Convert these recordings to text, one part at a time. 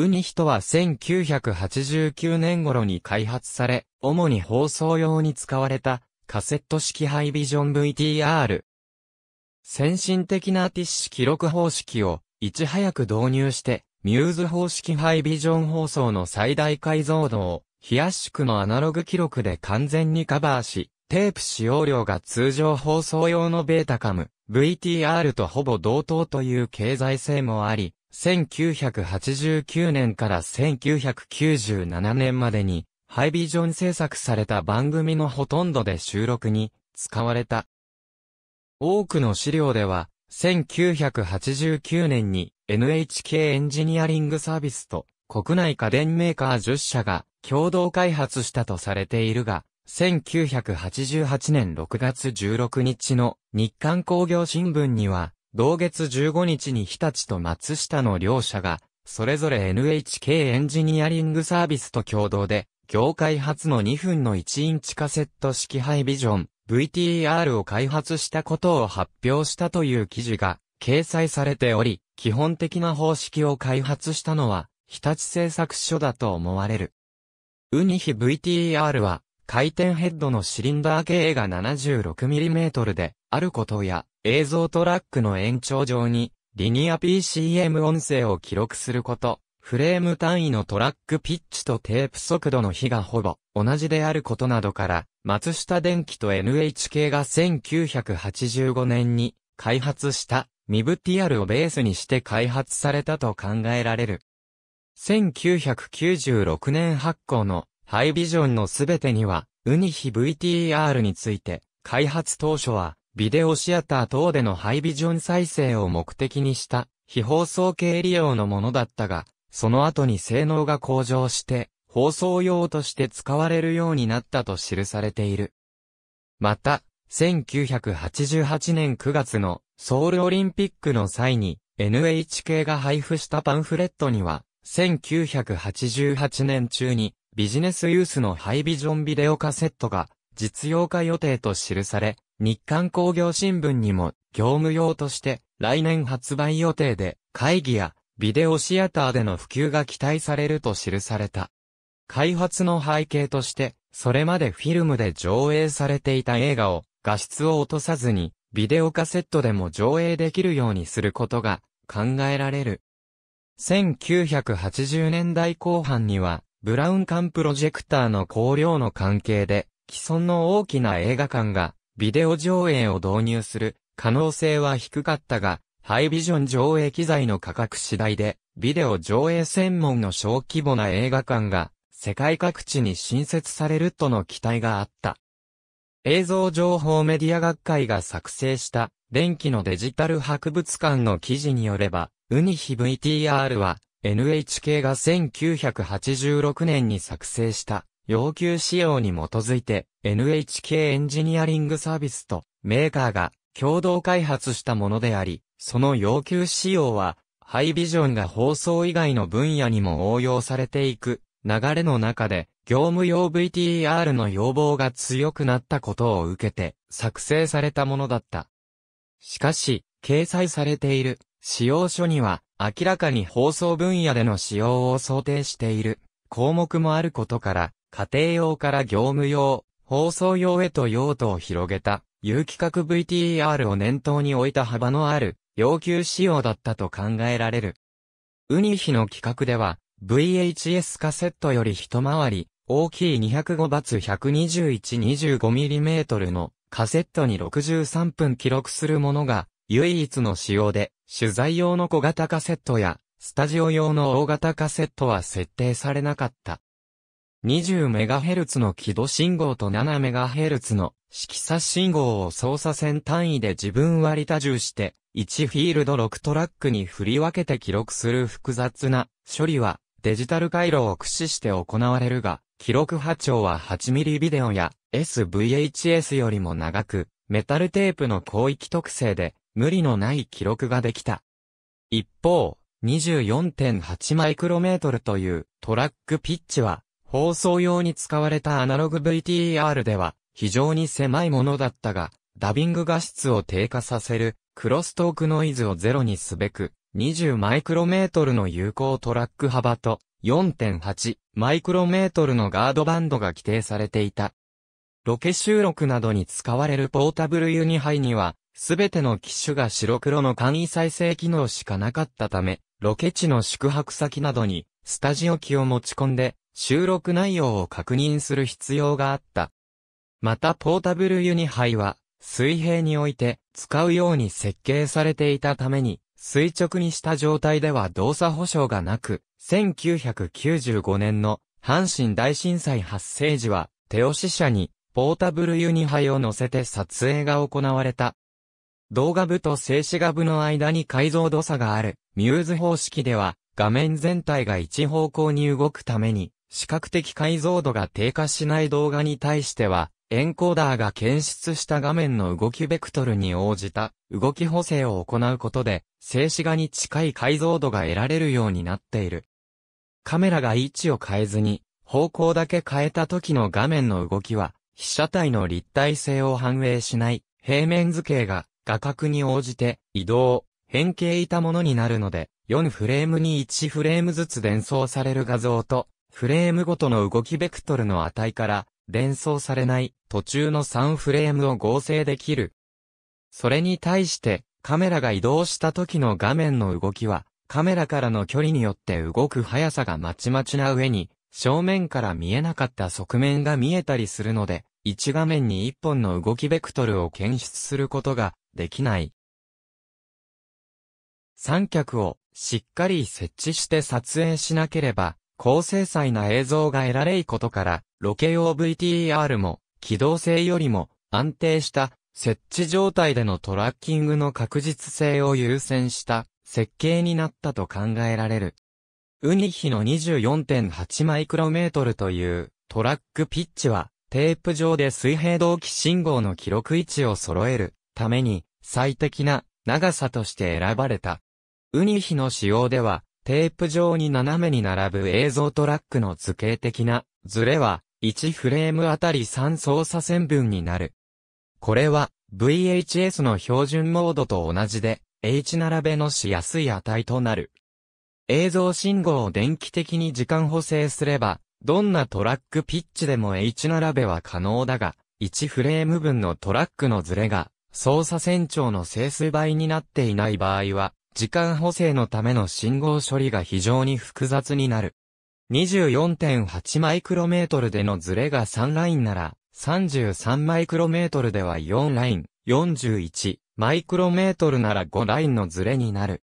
ウニヒトは1989年頃に開発され、主に放送用に使われたカセット式ハイビジョン VTR。先進的なティッシュ記録方式をいち早く導入して、ミューズ方式ハイビジョン放送の最大解像度を、非圧縮のアナログ記録で完全にカバーし、テープ使用量が通常放送用のベータカム、VTR とほぼ同等という経済性もあり、1989年から1997年までに、ハイビジョン制作された番組のほとんどで収録に使われた。多くの資料では、1989年に NHK エンジニアリングサービスと国内家電メーカー10社が共同開発したとされているが、1988年6月16日の日刊工業新聞には同月15日に日立と松下の両社が、それぞれ NHK エンジニアリングサービスと共同で、業界初の2分の1インチカセット式ハイビジョン、VTR を開発したことを発表したという記事が掲載されており、基本的な方式を開発したのは、日立製作所だと思われる。ウニヒ VTR は、回転ヘッドのシリンダー径が 76mm であることや、映像トラックの延長上に、リニア PCM 音声を記録すること、フレーム単位のトラックピッチとテープ速度の比がほぼ同じであることなどから、松下電機と NHK が1985年に開発したミ v TR をベースにして開発されたと考えられる。1996年発行のハイビジョンのすべてには、ウニヒ VTR について、開発当初はビデオシアター等でのハイビジョン再生を目的にした非放送系利用のものだったが、その後に性能が向上して、放送用として使われるようになったと記されている。また、1988年9月のソウルオリンピックの際に NHK が配布したパンフレットには、1988年中にビジネスユースのハイビジョンビデオカセットが実用化予定と記され、日刊工業新聞にも業務用として来年発売予定で会議やビデオシアターでの普及が期待されると記された。開発の背景として、それまでフィルムで上映されていた映画を画質を落とさずにビデオカセットでも上映できるようにすることが考えられる。1980年代後半にはブラウン管プロジェクターの光量の関係で既存の大きな映画館がビデオ上映を導入する可能性は低かったが、ハイビジョン上映機材の価格次第で、ビデオ上映専門の小規模な映画館が、世界各地に新設されるとの期待があった。映像情報メディア学会が作成した、電気のデジタル博物館の記事によれば、ウニヒ VTR は、NHK が1986年に作成した要求仕様に基づいて NHK エンジニアリングサービスとメーカーが共同開発したものであり、その要求仕様はハイビジョンが放送以外の分野にも応用されていく流れの中で、業務用 VTR の要望が強くなったことを受けて作成されたものだった。しかし、掲載されている使用書には明らかに放送分野での使用を想定している項目もあることから、家庭用から業務用、放送用へと用途を広げた、有機格 VTR を念頭に置いた幅のある、要求仕様だったと考えられる。ウニヒの規格では、VHS カセットより一回り、大きい 205×12125mm のカセットに63分記録するものが唯一の仕様で、取材用の小型カセットやスタジオ用の大型カセットは設定されなかった。20MHz の軌道信号と 7MHz の色差信号を操作線単位で自分割り多重して、1フィールド6トラックに振り分けて記録する複雑な処理はデジタル回路を駆使して行われるが、記録波長は 8mm ビデオや SVHS よりも長く、メタルテープの広域特性で無理のない記録ができた。一方、24.8マイクロメートルというトラックピッチは放送用に使われたアナログ VTR では非常に狭いものだったが、ダビング画質を低下させるクロストークノイズをゼロにすべく、20マイクロメートルの有効トラック幅と4.8マイクロメートルのガードバンドが規定されていた。ロケ収録などに使われるポータブルユニハイには、すべての機種が白黒の簡易再生機能しかなかったため、ロケ地の宿泊先などに、スタジオ機を持ち込んで、収録内容を確認する必要があった。またポータブルユニハイは、水平において使うように設計されていたために、垂直にした状態では動作保証がなく、1995年の阪神大震災発生時は、手押し車にポータブルユニハイを乗せて撮影が行われた。動画部と静止画部の間に解像度差があるミューズ方式では、画面全体が一方向に動くために、視覚的解像度が低下しない動画に対しては、エンコーダーが検出した画面の動きベクトルに応じた動き補正を行うことで、静止画に近い解像度が得られるようになっている。カメラが位置を変えずに、方向だけ変えた時の画面の動きは、被写体の立体性を反映しない平面図形が画角に応じて移動、変形いたものになるので、4フレームに1フレームずつ伝送される画像とフレームごとの動きベクトルの値から連想されない途中の3フレームを合成できる。それに対してカメラが移動した時の画面の動きはカメラからの距離によって動く速さがまちまちな上に正面から見えなかった側面が見えたりするので1画面に1本の動きベクトルを検出することができない。三脚をしっかり設置して撮影しなければ高精細な映像が得られいことから、ロケ用 VTR も、機動性よりも、安定した、設置状態でのトラッキングの確実性を優先した設計になったと考えられる。ウニヒの24.8マイクロメートルというトラックピッチはテープ上で水平同期信号の記録位置を揃えるために最適な長さとして選ばれた。ウニヒの仕様ではテープ上に斜めに並ぶ映像トラックの図形的なズレは1フレームあたり3操作線分になる。これは VHS の標準モードと同じで H 並べのしやすい値となる。映像信号を電気的に時間補正すれば、どんなトラックピッチでも H 並べは可能だが、1フレーム分のトラックのズレが、操作線長の整数倍になっていない場合は、時間補正のための信号処理が非常に複雑になる。24.8マイクロメートルでのズレが3ラインなら、33マイクロメートルでは4ライン、41マイクロメートルなら5ラインのズレになる。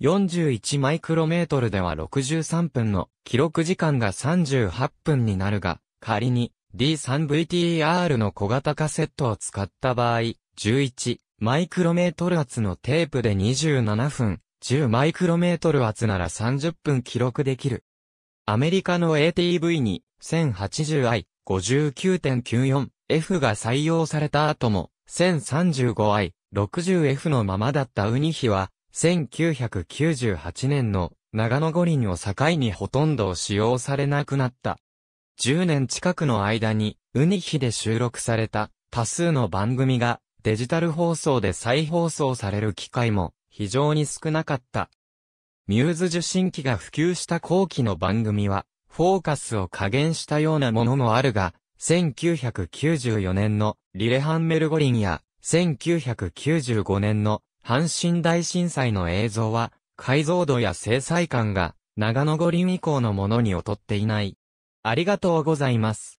41マイクロメートルでは63分の記録時間が38分になるが、仮に D3VTR の小型化セットを使った場合、11マイクロメートル圧のテープで27分、10マイクロメートル圧なら30分記録できる。アメリカの ATV に 1080i、59.94F が採用された後も 1035i、60F のままだったウニヒは1998年の長野五輪を境にほとんど使用されなくなった。10年近くの間にウニヒで収録された多数の番組がデジタル放送で再放送される機会も非常に少なかった。ミューズ受信機が普及した後期の番組は、フォーカスを加減したようなものもあるが、1994年のリレハンメルゴリンや、1995年の阪神大震災の映像は、解像度や制裁感が長野五輪以降のものに劣っていない。ありがとうございます。